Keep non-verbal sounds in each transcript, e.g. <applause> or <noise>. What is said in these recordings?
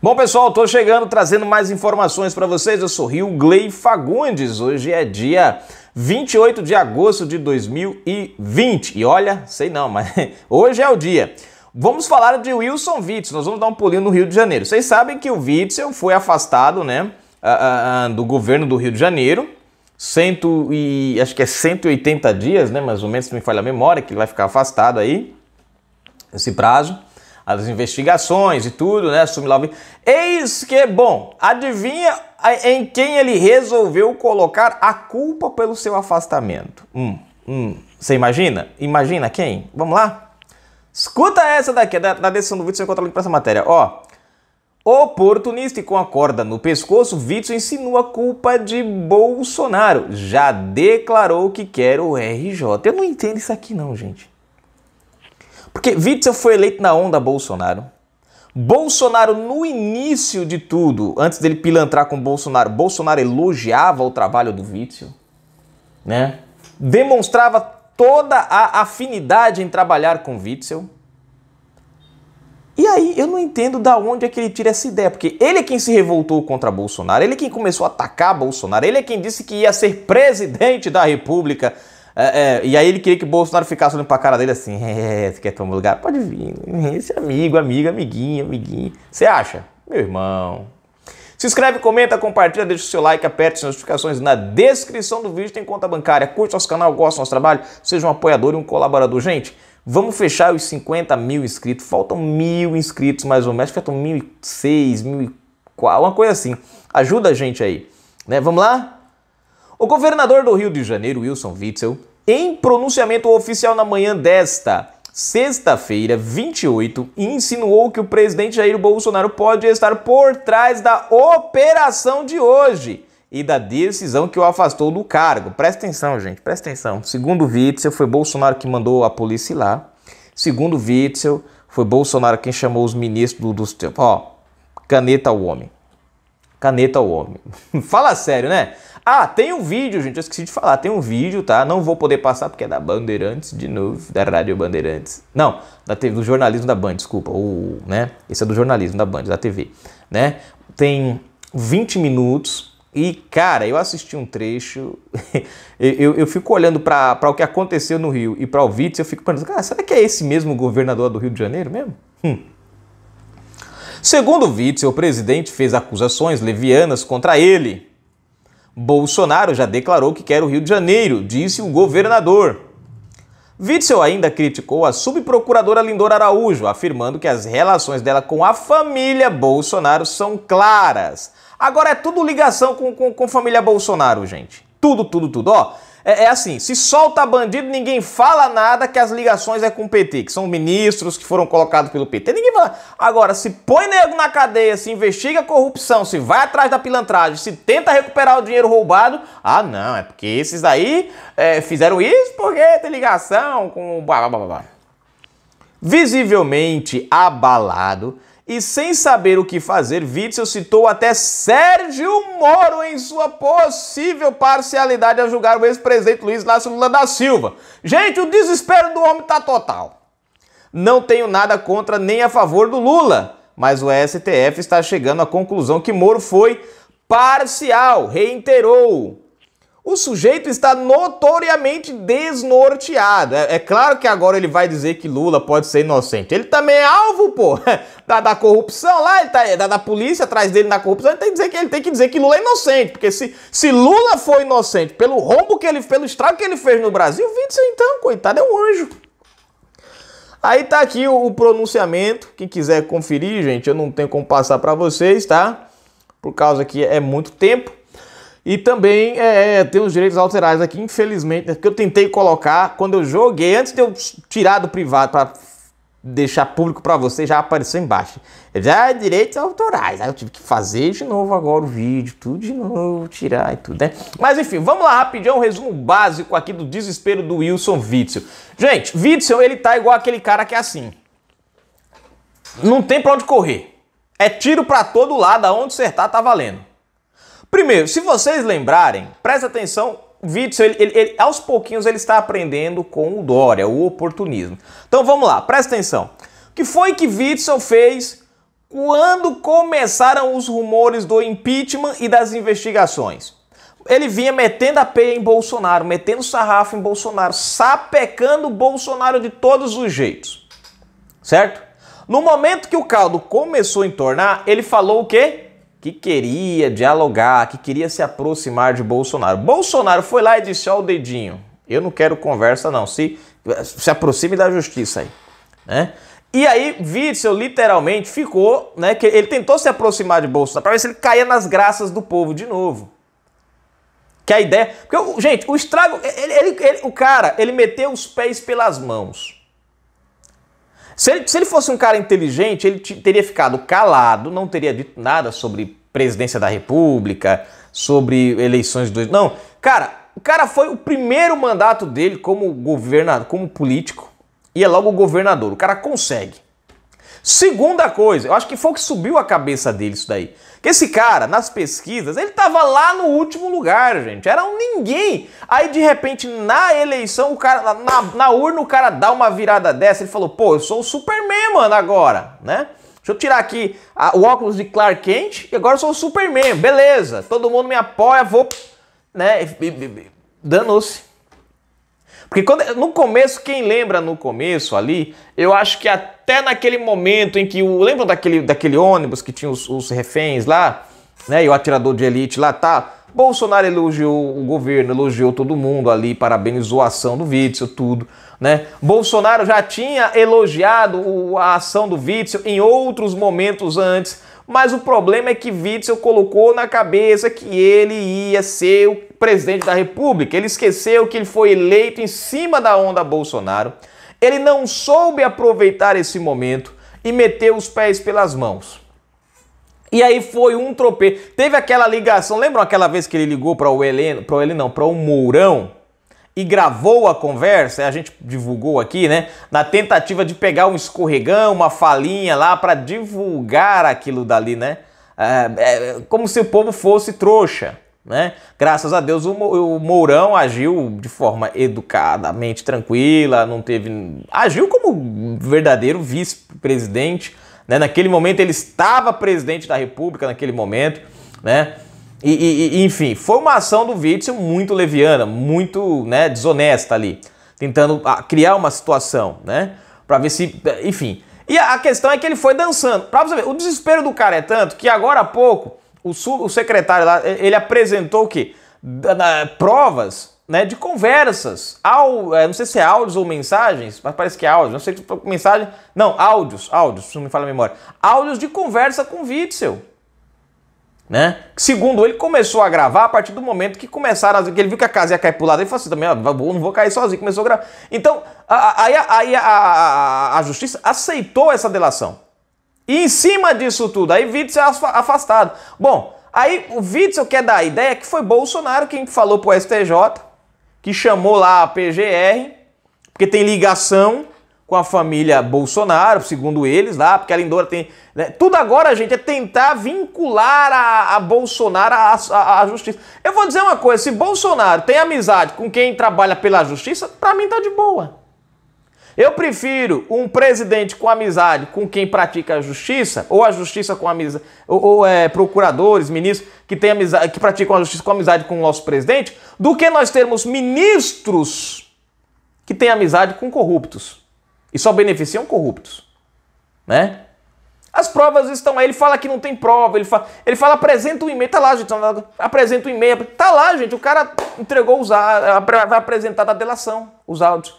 Bom, pessoal, estou chegando trazendo mais informações para vocês. Eu sou Rio Glei Fagundes. Hoje é dia 28 de agosto de 2020. E olha, sei não, mas <laughs> hoje é o dia. Vamos falar de Wilson Witzel. Nós vamos dar um pulinho no Rio de Janeiro. Vocês sabem que o Witzel foi afastado, né, do governo do Rio de Janeiro. Cento e acho que é 180 dias, né, mais ou menos, se me falha a memória, que ele vai ficar afastado aí esse prazo as investigações e tudo, né? Sumi-love. Eis que, bom, adivinha em quem ele resolveu colocar a culpa pelo seu afastamento? Hum, hum. Você imagina? Imagina quem? Vamos lá? Escuta essa daqui, é da, da do vídeo você encontra link para essa matéria. Ó, Oportunista e com a corda no pescoço, Vitor insinua culpa de Bolsonaro. Já declarou que quer o RJ. Eu não entendo isso aqui não, gente. Porque Witzel foi eleito na onda Bolsonaro. Bolsonaro, no início de tudo, antes dele pilantrar com Bolsonaro, Bolsonaro elogiava o trabalho do Witzel, né? Demonstrava toda a afinidade em trabalhar com Witzel. E aí eu não entendo da onde é que ele tira essa ideia, porque ele é quem se revoltou contra Bolsonaro, ele é quem começou a atacar Bolsonaro, ele é quem disse que ia ser presidente da República é, é, e aí ele queria que Bolsonaro ficasse olhando pra cara dele assim, é, é, é você quer tomar lugar? Pode vir. <laughs> Esse amigo, amiga, amiguinho, amiguinho. Você acha? Meu irmão. Se inscreve, comenta, compartilha, deixa o seu like, aperte as notificações na descrição do vídeo, tem conta bancária, curte nosso canal, gosta do nosso trabalho, seja um apoiador e um colaborador. Gente, vamos fechar os 50 mil inscritos, faltam mil inscritos mais ou menos, faltam mil e seis, mil e quatro, uma coisa assim. Ajuda a gente aí, né? Vamos lá? O governador do Rio de Janeiro, Wilson Witzel, em pronunciamento oficial na manhã desta sexta-feira, 28, insinuou que o presidente Jair Bolsonaro pode estar por trás da operação de hoje e da decisão que o afastou do cargo. Presta atenção, gente, presta atenção. Segundo Witzel, foi Bolsonaro que mandou a polícia lá. Segundo Witzel, foi Bolsonaro quem chamou os ministros dos. Ó, caneta ao homem. Caneta ao homem. <laughs> Fala sério, né? Ah, tem um vídeo, gente, eu esqueci de falar, tem um vídeo, tá? Não vou poder passar porque é da Bandeirantes, de novo, da Rádio Bandeirantes. Não, da TV, do jornalismo da Band, desculpa, o, né? Esse é do jornalismo da Band, da TV, né? Tem 20 minutos e, cara, eu assisti um trecho, <laughs> eu, eu, fico olhando para o que aconteceu no Rio e para o Vitz, eu fico pensando, cara, será que é esse mesmo governador do Rio de Janeiro mesmo? Hum. Segundo o Witzel, o presidente fez acusações levianas contra ele, Bolsonaro já declarou que quer o Rio de Janeiro, disse o governador. Witzel ainda criticou a subprocuradora Lindor Araújo, afirmando que as relações dela com a família Bolsonaro são claras. Agora é tudo ligação com, com, com família Bolsonaro, gente. Tudo, tudo, tudo. Ó, é, é, assim, se solta bandido, ninguém fala nada que as ligações é com o PT, que são ministros que foram colocados pelo PT. Ninguém fala. Agora, se põe nego na cadeia, se investiga a corrupção, se vai atrás da pilantragem, se tenta recuperar o dinheiro roubado, ah não, é porque esses daí é, fizeram isso porque tem ligação com... Blá, blá, blá, blá. Visivelmente abalado, e sem saber o que fazer, Witzel citou até Sérgio Moro em sua possível parcialidade a julgar o ex-presidente Luiz Inácio Lula da Silva. Gente, o desespero do homem tá total. Não tenho nada contra nem a favor do Lula, mas o STF está chegando à conclusão que Moro foi parcial, reiterou o sujeito está notoriamente desnorteado. É, é, claro que agora ele vai dizer que Lula pode ser inocente. Ele também é alvo, pô, <laughs> da, da corrupção lá, ele tá, da, da polícia atrás dele na corrupção. Ele tem, que dizer que, ele tem que dizer que Lula é inocente, porque se, se Lula for inocente pelo rombo que ele pelo estrago que ele fez no Brasil, Witzel então, coitado, é um anjo. Aí tá aqui o, o pronunciamento. Quem quiser conferir, gente, eu não tenho como passar para vocês, tá? Por causa que é muito tempo. E também é, é, tem os direitos autorais aqui, infelizmente, né, eu tentei colocar quando eu joguei, antes de eu tirar do privado para deixar público para você, já apareceu embaixo. Já é direitos autorais. Aí eu tive que fazer de novo agora o vídeo, tudo de novo, tirar e tudo, né? Mas enfim, vamos lá rapidinho, um resumo básico aqui do desespero do Wilson Witzel. Gente, Witzel, ele tá igual aquele cara que é assim. Não tem pra onde correr. É tiro para todo lado, aonde acertar tá valendo. Primeiro, se vocês lembrarem, presta atenção, Vítor, ele, ele, ele, aos pouquinhos ele está aprendendo com o Dória, o oportunismo. Então vamos lá, presta atenção. O que foi que Witzel fez quando começaram os rumores do impeachment e das investigações? Ele vinha metendo a peia em Bolsonaro, metendo sarrafo em Bolsonaro, sapecando Bolsonaro de todos os jeitos. Certo? No momento que o caldo começou a entornar, ele falou o quê? que queria dialogar, que queria se aproximar de Bolsonaro. Bolsonaro foi lá e disse: Ó, o dedinho, eu não quero conversa, não. Se, se aproxime da justiça aí. Né? E aí, Witzel literalmente ficou, né? Que ele tentou se aproximar de Bolsonaro para ver se ele caía nas graças do povo de novo. Que a ideia. Porque, gente, o estrago. Ele, ele, ele, o cara, ele meteu os pés pelas mãos. Se ele, se ele fosse um cara inteligente, ele teria ficado calado, não teria dito nada sobre presidência da República, sobre eleições dois. Não, cara, o cara foi o primeiro mandato dele como governador, como político, e é logo governador. O cara consegue. Segunda coisa, eu acho que foi o que subiu a cabeça dele isso daí. Que esse cara, nas pesquisas, ele tava lá no último lugar, gente. Era um ninguém. Aí, de repente, na eleição, o cara, na, na urna, o cara dá uma virada dessa. Ele falou, pô, eu sou o Superman, mano, agora, né? Deixa eu tirar aqui a, o óculos de Clark Kent e agora eu sou o Superman. Beleza, todo mundo me apoia, vou, né? Danou-se. Porque quando, no começo, quem lembra no começo ali, eu acho que até naquele momento em que o. Lembram daquele, daquele ônibus que tinha os, os reféns lá, né? E o atirador de elite lá tá. Bolsonaro elogiou o governo, elogiou todo mundo ali, parabenizou a ação do Witzel, tudo, né? Bolsonaro já tinha elogiado o, a ação do Witzel em outros momentos antes, mas o problema é que Witzel colocou na cabeça que ele ia ser o presidente da República. Ele esqueceu que ele foi eleito em cima da onda Bolsonaro. Ele não soube aproveitar esse momento e meteu os pés pelas mãos. E aí foi um tropeço. Teve aquela ligação, lembram aquela vez que ele ligou para o Heleno, para o Heleno não, para o Mourão e gravou a conversa, a gente divulgou aqui, né, na tentativa de pegar um escorregão, uma falinha lá para divulgar aquilo dali, né? É, é, como se o povo fosse trouxa. Né? Graças a Deus o, Mourão agiu de forma educadamente tranquila, não teve. agiu como verdadeiro vice-presidente. Né? Naquele momento ele estava presidente da República, naquele momento, né? E, e, enfim, foi uma ação do Witzel muito leviana, muito né, desonesta ali, tentando ah, criar uma situação, né? Para ver se. Enfim. E a questão é que ele foi dançando. Pra você ver, o desespero do cara é tanto que agora há pouco o, o secretário lá, ele apresentou o quê? Provas né, de conversas, ao, é, não sei se é áudios ou mensagens, mas parece que é áudios, não sei se é mensagem, não, áudios, áudios, se não me fala a memória, áudios de conversa com Witzel, né? Segundo ele, começou a gravar a partir do momento que começaram, que ele viu que a casa ia cair pro lado, ele falou assim também, ó, não vou cair sozinho, começou a gravar. Então, aí a, a, a, a, justiça aceitou essa delação. E em cima disso tudo, aí Witzel é afastado. Bom, aí o Witzel quer dar a ideia que foi Bolsonaro quem falou pro STJ, que chamou lá a PGR, porque tem ligação com a família Bolsonaro, segundo eles lá, porque a Lindora tem. Né? Tudo agora, gente, é tentar vincular a, a Bolsonaro à, justiça. Eu vou dizer uma coisa: se Bolsonaro tem amizade com quem trabalha pela justiça, para mim tá de boa. Eu prefiro um presidente com amizade com quem pratica a justiça, ou a justiça com amizade, ou, ou é, procuradores, ministros que, tem amizade, que praticam a justiça com amizade com o nosso presidente, do que nós termos ministros que têm amizade com corruptos e só beneficiam corruptos, né? As provas estão aí. Ele fala que não tem prova. Ele fala, ele fala apresenta o um e-mail. Tá lá, gente. Apresenta o um e-mail. Tá lá, gente. O cara entregou os áudios. Vai apresentar da delação os áudios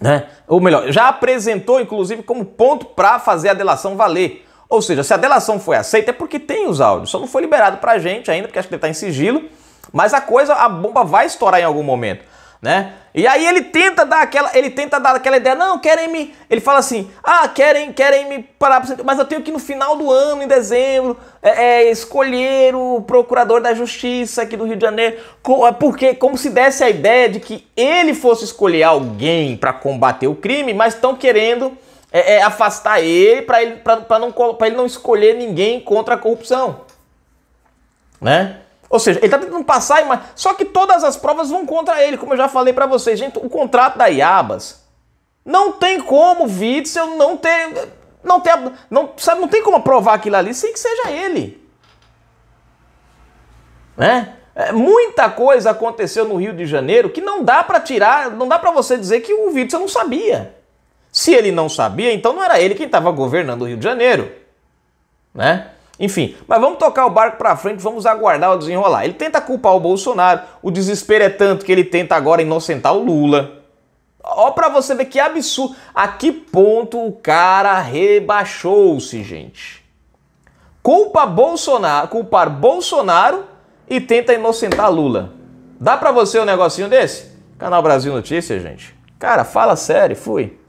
né? ou melhor, já apresentou inclusive como ponto para fazer a delação valer. Ou seja, se a delação foi aceita é porque tem os áudios, só não foi liberado para a gente ainda, porque acho que ele está em sigilo, mas a coisa, a bomba vai estourar em algum momento né? E aí ele tenta dar aquela, ele tenta dar aquela ideia, não, querem me, ele fala assim, ah, querem, querem me parar, mas eu tenho que no final do ano, em dezembro, é, é, escolher o procurador da justiça aqui do Rio de Janeiro, é, porque como se desse a ideia de que ele fosse escolher alguém para combater o crime, mas estão querendo é, é, afastar ele para ele para não para ele não escolher ninguém contra a corrupção, né? Ou seja, ele está tentando passar, mas só que todas as provas vão contra ele, como eu já falei para vocês. Gente, o contrato da Iabas não tem como o Witzel não ter. Não, ter, não, sabe, não tem como aprovar aquilo ali sem que seja ele. Né? É, muita coisa aconteceu no Rio de Janeiro que não dá para tirar, não dá para você dizer que o Witzel não sabia. Se ele não sabia, então não era ele quem estava governando o Rio de Janeiro. Né? Enfim, mas vamos tocar o barco para frente, vamos aguardar o desenrolar. Ele tenta culpar o Bolsonaro, o desespero é tanto que ele tenta agora inocentar o Lula. Ó para você ver que absurdo, a que ponto o cara rebaixou-se, gente. Culpa Bolsonaro, culpar Bolsonaro e tenta inocentar Lula. Dá para você um negocinho desse? Canal Brasil Notícias, gente. Cara, fala sério, fui.